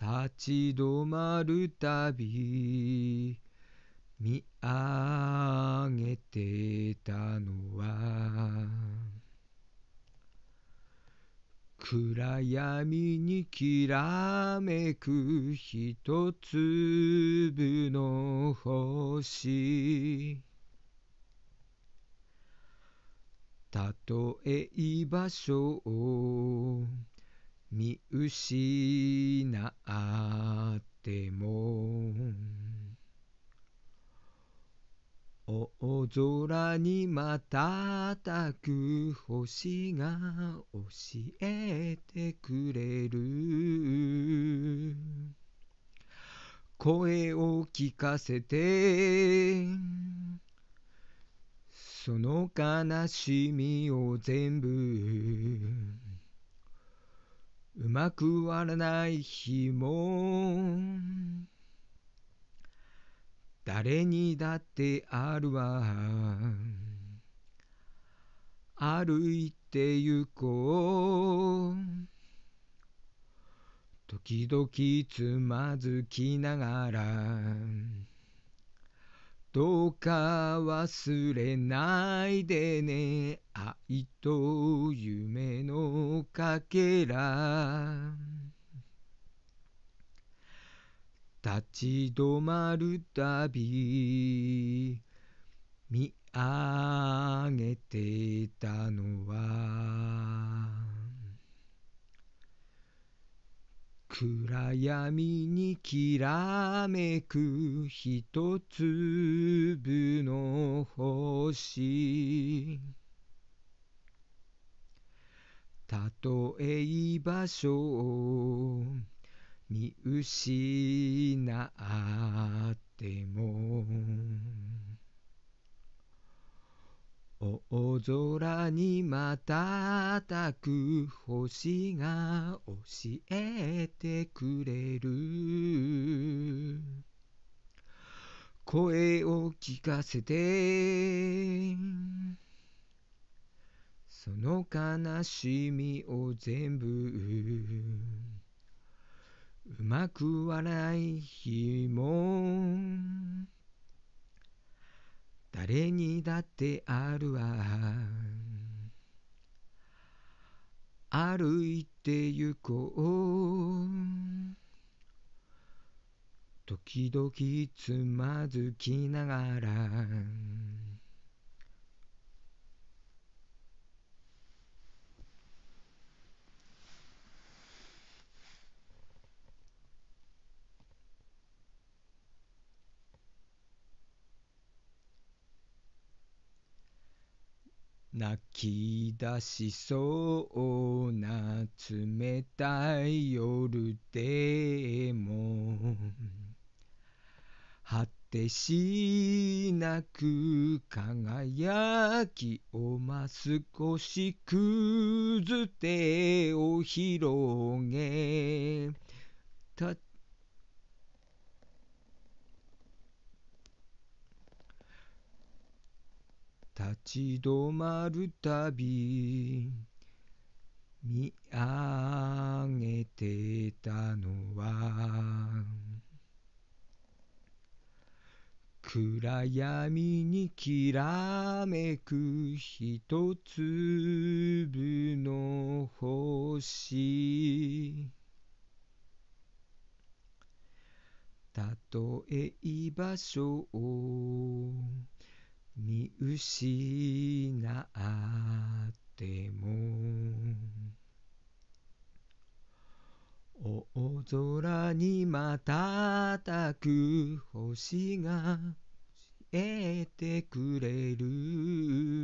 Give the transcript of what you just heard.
立ち止まるたび見上げてたのは暗闇にきらめく一粒の星たとえ居場所を失っても大空にまたたく星が教えてくれる声を聞かせてその悲しみを全部うまく割れない日も誰にだってあるわ歩いてゆこう時々つまずきながらどうか忘れないでね愛と夢のかけら立ち止まるたび見上げてたのは暗闇にきらめく一粒の星たとえ居場所を見失っても大空にまたたく星が教えてくれる声を聞かせてその悲しみを全部うまく笑い日も誰にだってあるわ歩いてゆこう時々つまずきながら泣き出しそうな冷たい夜でも果てしなく輝きをま少しくず手を広げ立立ち止まるたび見上げてたのは暗闇にきらめく一粒の星たとえ居場所を見失っても大空に瞬く星が教えてくれる